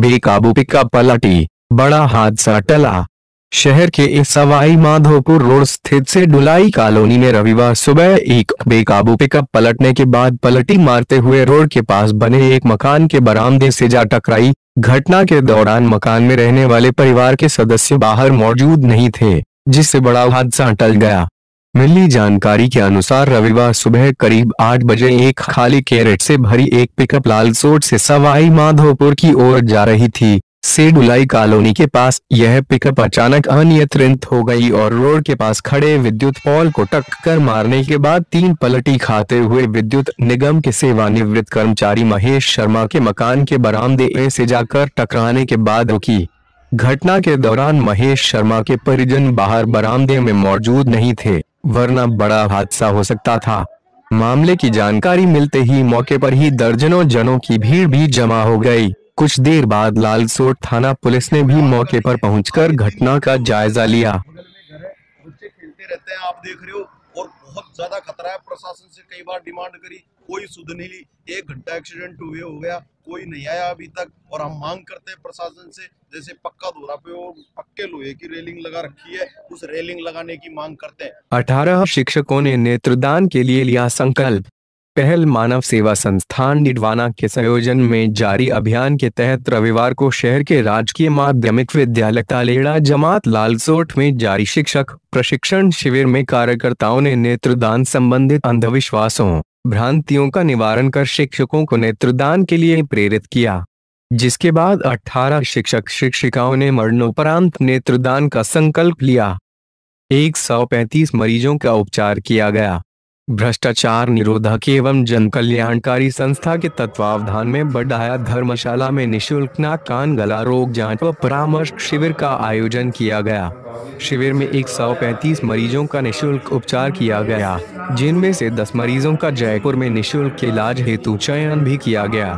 बेकाबू पिकअप पलटी बड़ा हादसा टला शहर के सवाई माधोपुर रोड स्थित से डुलाई कॉलोनी में रविवार सुबह एक बेकाबू पिकअप पलटने के बाद पलटी मारते हुए रोड के पास बने एक मकान के बरामदे से जा टकराई घटना के दौरान मकान में रहने वाले परिवार के सदस्य बाहर मौजूद नहीं थे जिससे बड़ा हादसा टल गया मिली जानकारी के अनुसार रविवार सुबह करीब आठ बजे एक खाली कैरेट से भरी एक पिकअप लालसोट से सवाई माधोपुर की ओर जा रही थी सेडुलाई कॉलोनी के पास यह पिकअप अचानक अनियंत्रित हो गई और रोड के पास खड़े विद्युत पोल को टक्कर मारने के बाद तीन पलटी खाते हुए विद्युत निगम के सेवानिवृत्त कर्मचारी महेश शर्मा के मकान के बरामदे से जाकर टकराने के बाद रुकी घटना के दौरान महेश शर्मा के परिजन बाहर बरामदे में मौजूद नहीं थे वरना बड़ा हादसा हो सकता था मामले की जानकारी मिलते ही मौके पर ही दर्जनों जनों की भीड़ भी जमा हो गई कुछ देर बाद लालसोट थाना पुलिस ने भी मौके पर पहुंचकर घटना का जायजा लिया ज्यादा खतरा है प्रशासन से कई बार डिमांड करी कोई सुध नहीं ली एक घंटा एक्सीडेंट हुए हो गया कोई नहीं आया अभी तक और हम मांग करते हैं प्रशासन से जैसे पक्का धोरा पे पक्के लोहे की रेलिंग लगा रखी है उस रेलिंग लगाने की मांग करते हैं अठारह शिक्षकों ने नेत्रदान के लिए लिया संकल्प पहल मानव सेवा संस्थान निडवाना के संयोजन में जारी अभियान के तहत रविवार को शहर के राजकीय माध्यमिक विद्यालय तालेड़ा जमात लालसोट में जारी शिक्षक प्रशिक्षण शिविर में कार्यकर्ताओं ने नेत्रदान संबंधित अंधविश्वासों भ्रांतियों का निवारण कर शिक्षकों को नेत्रदान के लिए प्रेरित किया जिसके बाद 18 शिक्षक शिक्षिकाओं ने मरणोपरांत नेत्रदान का संकल्प लिया 135 मरीजों का उपचार किया गया भ्रष्टाचार निरोधक एवं जन कल्याणकारी संस्था के तत्वावधान में बढ़ाया धर्मशाला में निशुल्क नाक कान गला रोग जांच व परामर्श शिविर का आयोजन किया गया शिविर में 135 मरीजों का निशुल्क उपचार किया गया जिनमें से 10 मरीजों का जयपुर में निशुल्क इलाज हेतु चयन भी किया गया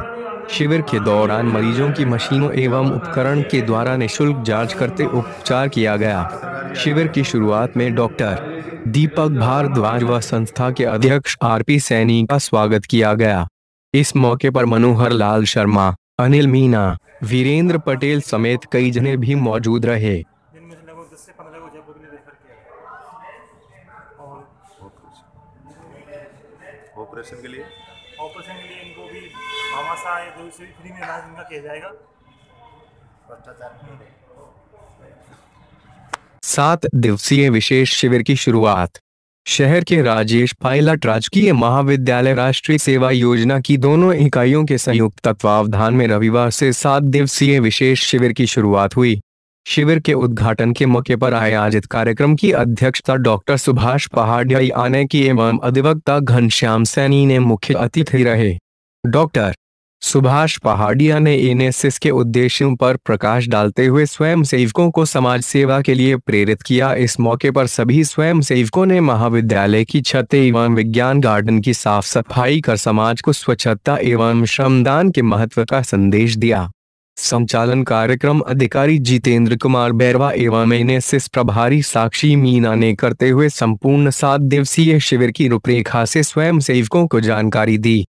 शिविर के दौरान मरीजों की मशीनों एवं उपकरण के द्वारा निशुल्क जांच करते उपचार किया गया शिविर की शुरुआत में डॉक्टर दीपक भारद्वाज व संस्था के अध्यक्ष आर पी सैनी का स्वागत किया गया इस मौके पर मनोहर लाल शर्मा अनिल मीना वीरेंद्र पटेल समेत कई जने भी मौजूद रहे ऑपरेशन के लिए ऑपरेशन के लिए इनको भी भामाशा या जो से भी फ्री में इलाज इनका किया जाएगा सात दिवसीय विशेष शिविर की शुरुआत शहर के राजेश पायलट राजकीय महाविद्यालय राष्ट्रीय सेवा योजना की दोनों इकाइयों के संयुक्त तत्वावधान में रविवार से सात दिवसीय विशेष शिविर की शुरुआत हुई शिविर के उद्घाटन के मौके पर आयोजित कार्यक्रम की अध्यक्षता डॉक्टर सुभाष पहाड़िया ने की एवं अधिवक्ता घनश्याम सैनी ने मुख्य अतिथि रहे डॉक्टर सुभाष पहाड़िया ने एनएसएस के उद्देश्यों पर प्रकाश डालते हुए स्वयं सेवकों को समाज सेवा के लिए प्रेरित किया इस मौके पर सभी स्वयं सेवकों ने महाविद्यालय की छत एवं विज्ञान गार्डन की साफ सफाई कर समाज को स्वच्छता एवं श्रमदान के महत्व का संदेश दिया संचालन कार्यक्रम अधिकारी जितेंद्र कुमार बैरवा एवं एनएसएस प्रभारी साक्षी मीना ने करते हुए संपूर्ण सात दिवसीय शिविर की रूपरेखा से स्वयं सेवकों को जानकारी दी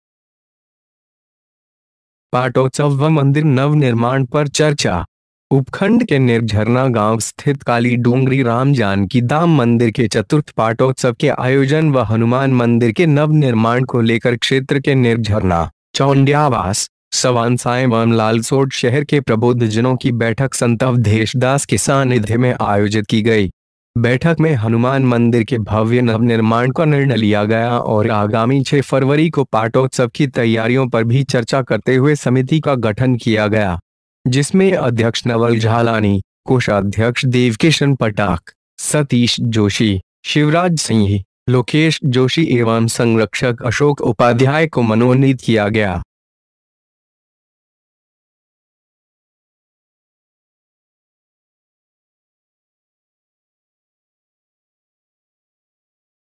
पाटोत्सव व मंदिर नव निर्माण पर चर्चा उपखंड के निर्झरना गांव स्थित काली डोंगरी राम जानकी धाम मंदिर के चतुर्थ पाटोत्सव के आयोजन व हनुमान मंदिर के नव निर्माण को लेकर क्षेत्र के निर्झरना चौंडियावास साय एवं लालसोट शहर के जनों की बैठक संत अवधेश दास के सानिध्य में आयोजित की गई बैठक में हनुमान मंदिर के भव्य नवनिर्माण का निर्णय लिया गया और आगामी 6 फरवरी को पाटोत्सव की तैयारियों पर भी चर्चा करते हुए समिति का गठन किया गया जिसमें अध्यक्ष नवल झालानी कोषाध्यक्ष देवकिशन पटाख सतीश जोशी शिवराज सिंह लोकेश जोशी एवं संरक्षक अशोक उपाध्याय को मनोनीत किया गया